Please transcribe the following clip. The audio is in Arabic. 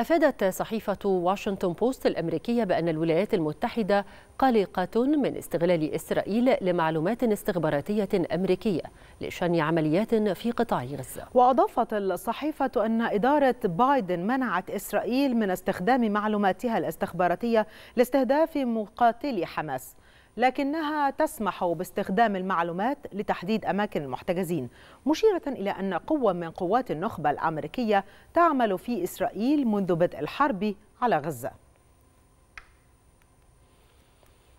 أفادت صحيفة واشنطن بوست الأمريكية بأن الولايات المتحدة قلقة من استغلال إسرائيل لمعلومات استخباراتية أمريكية لشن عمليات في قطاع غزة وأضافت الصحيفة أن إدارة بايدن منعت إسرائيل من استخدام معلوماتها الاستخباراتية لاستهداف مقاتلي حماس لكنها تسمح باستخدام المعلومات لتحديد أماكن المحتجزين مشيرة إلى أن قوة من قوات النخبة الأمريكية تعمل في إسرائيل منذ بدء الحرب على غزة